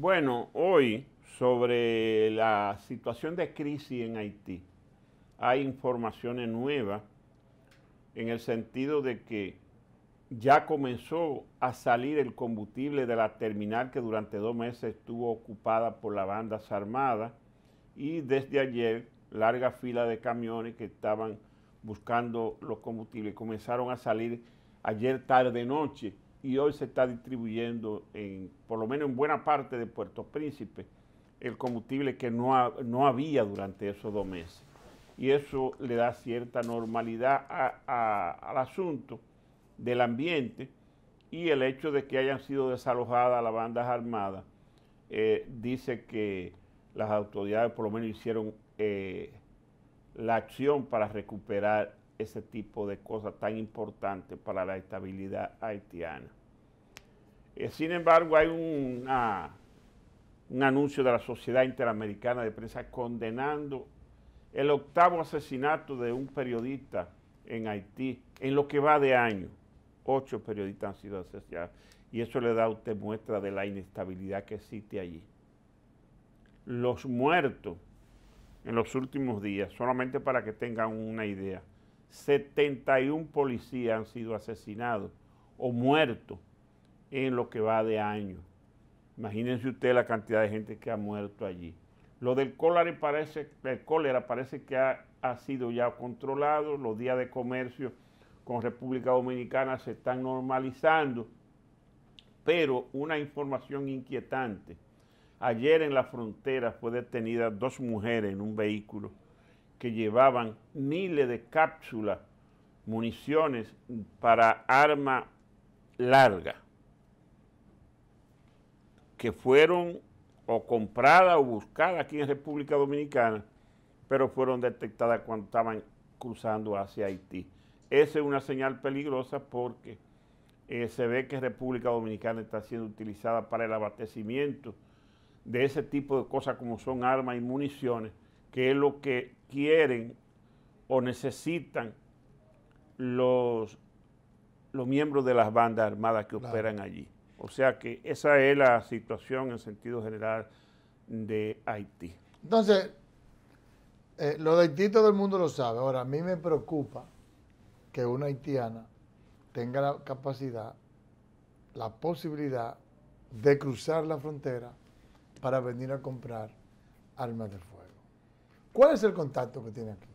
Bueno, hoy sobre la situación de crisis en Haití hay informaciones nuevas en el sentido de que ya comenzó a salir el combustible de la terminal que durante dos meses estuvo ocupada por las bandas armadas y desde ayer larga fila de camiones que estaban buscando los combustibles comenzaron a salir ayer tarde noche y hoy se está distribuyendo, en, por lo menos en buena parte de Puerto Príncipe, el combustible que no, había durante esos dos meses. Y eso le da cierta normalidad al asunto del ambiente y el hecho de que hayan sido desalojadas las bandas armadas eh, dice que las autoridades por lo menos hicieron eh, la acción para recuperar ese tipo de cosas tan importantes para la estabilidad haitiana. Eh, sin embargo, hay un anuncio de la Sociedad Interamericana de Prensa condenando el octavo asesinato de un periodista en Haití en lo que va de año. Ocho periodistas han sido asesinados y eso le da a usted muestra de la inestabilidad que existe allí. Los muertos en los últimos días, solamente para que tengan una idea, 71 policías han sido asesinados o muertos en lo que va de año. Imagínense usted la cantidad de gente que ha muerto allí. Lo del cólera parece, el cólera parece que ha, ha sido ya controlado, los días de comercio con República Dominicana se están normalizando, pero una información inquietante. Ayer en la frontera fue detenida dos mujeres en un vehículo que llevaban miles de cápsulas, municiones para arma larga que fueron o compradas o buscadas aquí en República Dominicana, pero fueron detectadas cuando estaban cruzando hacia Haití. Esa es una señal peligrosa porque eh, se ve que República Dominicana está siendo utilizada para el abastecimiento de ese tipo de cosas como son armas y municiones, que es lo que quieren o necesitan los, los miembros de las bandas armadas que operan allí. O sea que esa es la situación en sentido general de Haití. Entonces, eh, lo de Haití todo el mundo lo sabe. Ahora, a mí me preocupa que una haitiana tenga la capacidad, la posibilidad de cruzar la frontera para venir a comprar armas de fuego. ¿Cuál es el contacto que tiene aquí?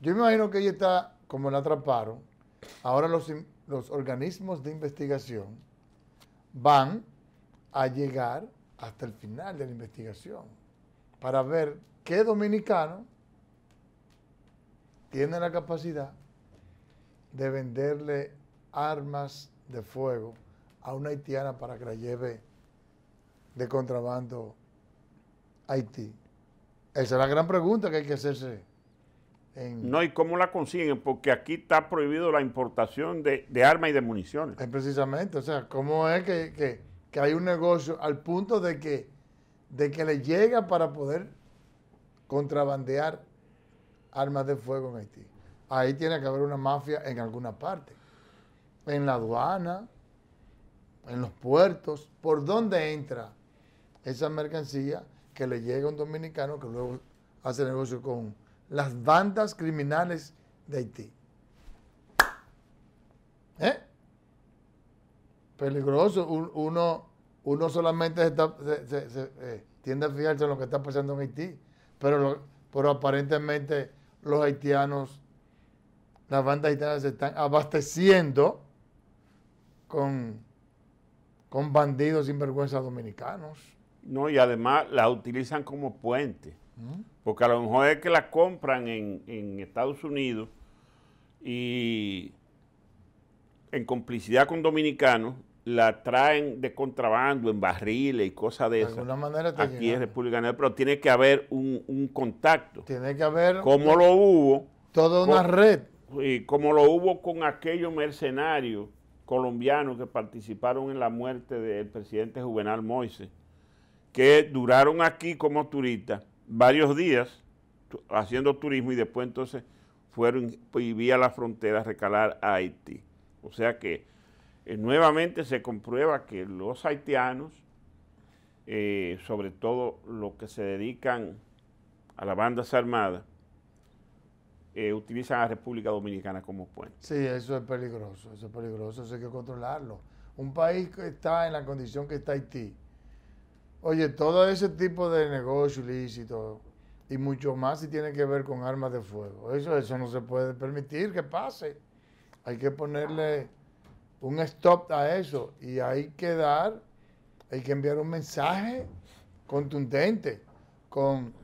Yo me imagino que ella está, como la atraparon, ahora los, los organismos de investigación van a llegar hasta el final de la investigación para ver qué dominicano tiene la capacidad de venderle armas de fuego a una haitiana para que la lleve de contrabando a Haití. Esa es la gran pregunta que hay que hacerse. No, ¿y cómo la consiguen? Porque aquí está prohibido la importación de, armas y de municiones. Es precisamente, o sea, ¿cómo es que, hay un negocio al punto de que, de que le llega para poder contrabandear armas de fuego en Haití? Ahí tiene que haber una mafia en alguna parte, en la aduana, en los puertos, por dónde entra esa mercancía que le llega a un dominicano que luego hace negocio con las bandas criminales de Haití. ¿Eh? Peligroso. Uno, solamente está, eh, tiende a fijarse en lo que está pasando en Haití, pero, aparentemente los haitianos, las bandas haitianas se están abasteciendo con, con bandidos sinvergüenza dominicanos. No, y además la utilizan como puente. ¿Mm? Porque a lo mejor es que la compran en, Estados Unidos y en complicidad con dominicanos la traen de contrabando en barriles y cosas de, de alguna manera te Aquí en República Dominicana, pero tiene que haber un, contacto. Tiene que haber. Como lo hubo. Toda una red. Y como lo hubo con aquellos mercenarios colombianos que participaron en la muerte del presidente Juvenal Moise, que duraron aquí como turistas varios días haciendo turismo y después entonces fueron y vía la frontera a recalar a Haití. O sea que eh, nuevamente se comprueba que los haitianos, eh, sobre todo los que se dedican a las bandas armadas, eh, utilizan a la República Dominicana como puente. Sí, eso es peligroso, eso es peligroso, eso hay que controlarlo. Un país que está en la condición que está Haití, Oye, todo ese tipo de negocio ilícito y mucho más si tiene que ver con armas de fuego. Eso, eso no se puede permitir que pase. Hay que ponerle un stop a eso y hay que dar, hay que enviar un mensaje contundente con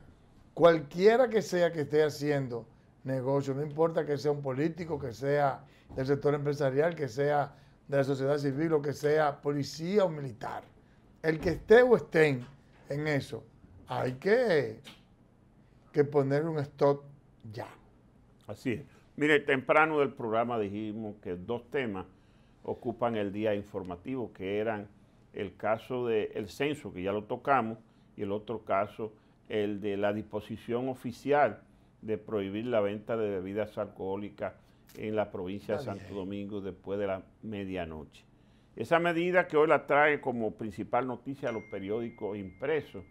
cualquiera que sea que esté haciendo negocio, no importa que sea un político, que sea del sector empresarial, que sea de la sociedad civil o que sea policía o militar el que esté o estén en eso, hay que, que poner un stop ya. Así es. Mire, temprano del programa dijimos que dos temas ocupan el día informativo, que eran el caso del censo, que ya lo tocamos, y el otro caso, el de la disposición oficial de prohibir la venta de bebidas alcohólicas en la provincia de Santo Domingo después de la medianoche. Esa medida que hoy la trae como principal noticia a los periódicos impresos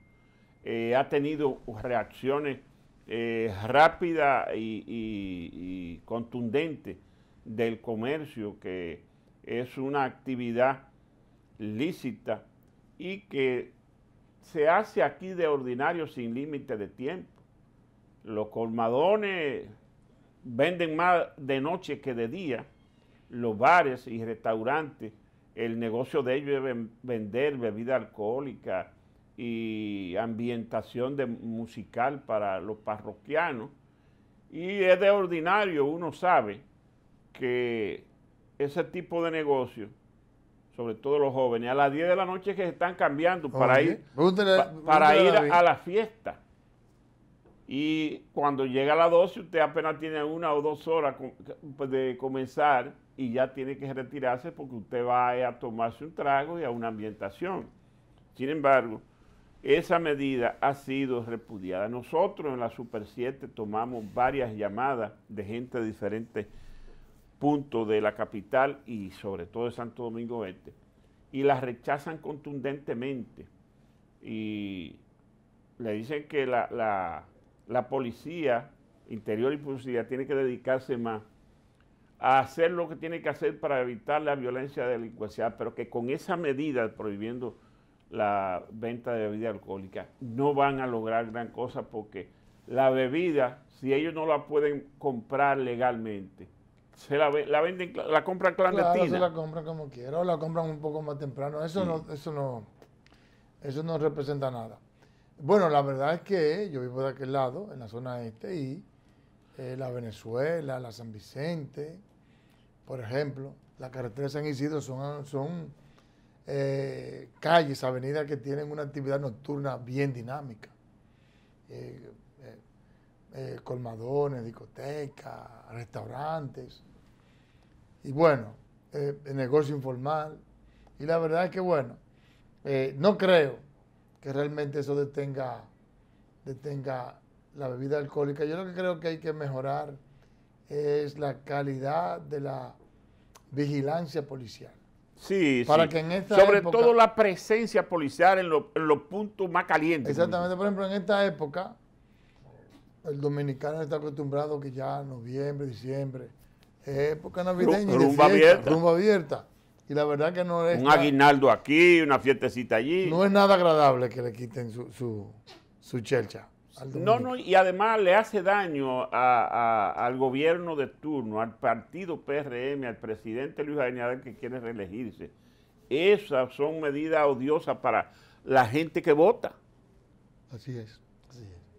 eh, ha tenido reacciones eh, rápidas y, y contundentes del comercio, que es una actividad lícita y que se hace aquí de ordinario sin límite de tiempo. Los colmadones venden más de noche que de día, los bares y restaurantes el negocio de ellos es vender bebida alcohólica y ambientación de, musical para los parroquianos. Y es de ordinario, uno sabe que ese tipo de negocio, sobre todo los jóvenes, a las 10 de la noche que se están cambiando para ir, para ir a la fiesta. Y cuando llega a las 12, usted apenas tiene una o dos horas de comenzar y ya tiene que retirarse porque usted va a tomarse un trago y a una ambientación. Sin embargo, esa medida ha sido repudiada. Nosotros en la Super 7 tomamos varias llamadas de gente de diferentes puntos de la capital y sobre todo de Santo Domingo Este y las rechazan contundentemente y le dicen que la, la policía interior y policía tiene que dedicarse más a hacer lo que tiene que hacer para evitar la violencia delincuencial, pero que con esa medida prohibiendo la venta de bebida alcohólica no van a lograr gran cosa porque la bebida, si ellos no la pueden comprar legalmente, se la, la venden, la compran clandestina. la compran como quiera o la compran un poco más temprano. Eso, no, eso, no, eso no representa nada. Bueno, la verdad es que yo vivo de aquel lado, en la zona este, y eh, la Venezuela, la San Vicente, por ejemplo, las carreteras de San Isidro son, son eh, calles, avenidas que tienen una actividad nocturna bien dinámica. Eh, eh, colmadones, discotecas, restaurantes, y bueno, el negocio informal. Y la verdad es que bueno, no creo que realmente eso detenga, detenga la bebida alcohólica. Yo lo que creo que hay que mejorar es la calidad de la vigilancia policial. Sí, Para Que Sobre todo la presencia policial en, los puntos más calientes. Exactamente, por ejemplo, en esta época, el dominicano está acostumbrado que ya noviembre, diciembre, época navideña. Rumba abierta. Y la verdad que no es... Un aguinaldo aquí, una fiestecita allí. No es nada agradable que le quiten su, su, su chelcha. No, no, y además le hace daño al gobierno de turno, al partido PRM, al presidente Luis Abinader que quiere reelegirse. Esas son medidas odiosas para la gente que vota. Así es.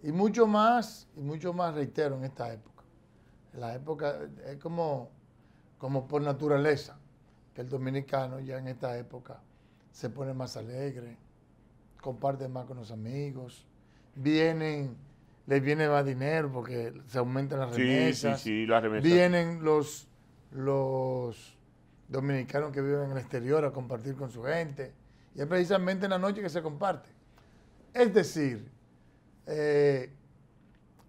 Y mucho más, y mucho más reitero en esta época. La época es como, como por naturaleza que el dominicano ya en esta época se pone más alegre, comparte más con los amigos vienen, les viene más dinero porque se aumentan las remesas. Sí, sí, sí, las remesas. Vienen los, los dominicanos que viven en el exterior a compartir con su gente. Y es precisamente en la noche que se comparte. Es decir, eh,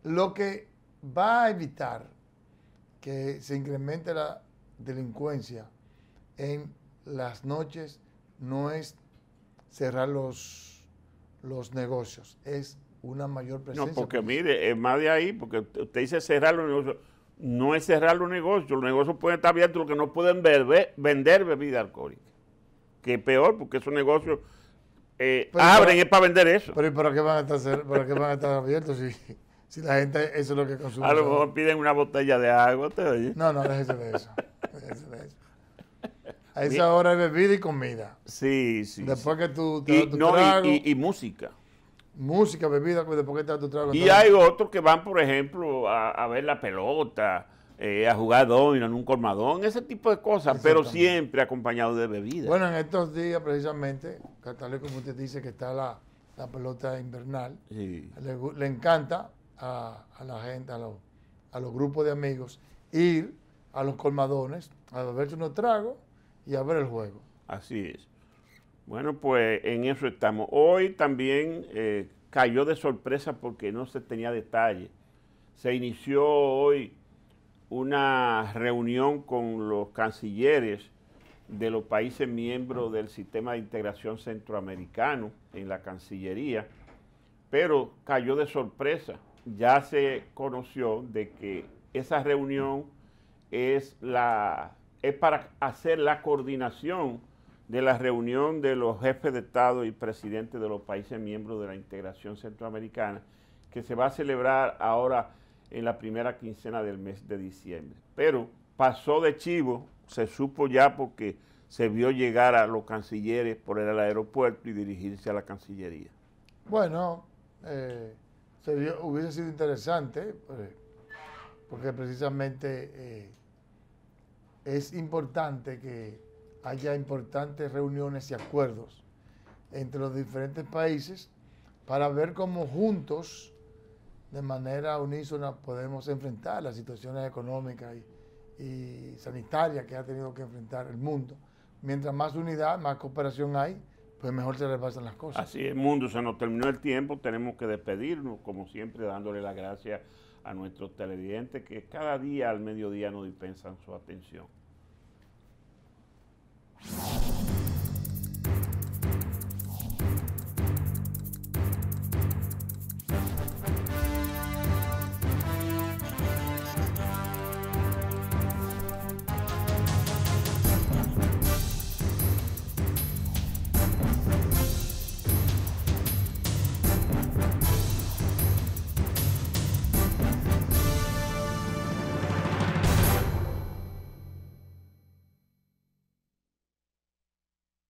lo que va a evitar que se incremente la delincuencia en las noches no es cerrar los, los negocios, es una mayor presencia. No, porque pues. mire, es más de ahí, porque usted dice cerrar los negocios. No es cerrar los negocios, los negocios pueden estar abiertos, lo que no pueden ver vender bebida alcohólica. Que es peor, porque esos negocios eh, abren es para vender eso. Pero ¿y para qué van a estar, abiertos si, la gente eso es lo que consume? A lo mejor piden una botella de agua, ¿te oye? No, no, déjese de eso. de eso. A esa hora hay bebida y comida. Sí, sí. Después que tú te y música. Música, bebida, porque tanto trago. Y hay otros que van, por ejemplo, a, ver la pelota, eh, a jugar domino en un colmadón, ese tipo de cosas, pero siempre acompañado de bebida. Bueno, en estos días, precisamente, tal como usted dice que está la, pelota invernal, le, encanta a, la gente, a, los, a los grupos de amigos, ir a los colmadones a beberse unos tragos y a ver el juego. Así es. Bueno, pues en eso estamos. Hoy también eh, cayó de sorpresa porque no se tenía detalle. Se inició hoy una reunión con los cancilleres de los países miembros del sistema de integración centroamericano en la Cancillería, pero cayó de sorpresa. Ya se conoció de que esa reunión es, la, es para hacer la coordinación de la reunión de los jefes de Estado y presidentes de los países miembros de la integración centroamericana, que se va a celebrar ahora en la primera quincena del mes de diciembre. Pero pasó de chivo, se supo ya porque se vio llegar a los cancilleres por el aeropuerto y dirigirse a la Cancillería. Bueno, eh, se hubiese sido interesante, eh, porque precisamente eh, es importante que haya importantes reuniones y acuerdos entre los diferentes países para ver cómo juntos, de manera unísona, podemos enfrentar las situaciones económicas y, sanitarias que ha tenido que enfrentar el mundo. Mientras más unidad, más cooperación hay, pues mejor se repasan las cosas. Así es, mundo, se nos terminó el tiempo, tenemos que despedirnos, como siempre, dándole las gracias a nuestros televidentes que cada día al mediodía nos dispensan su atención.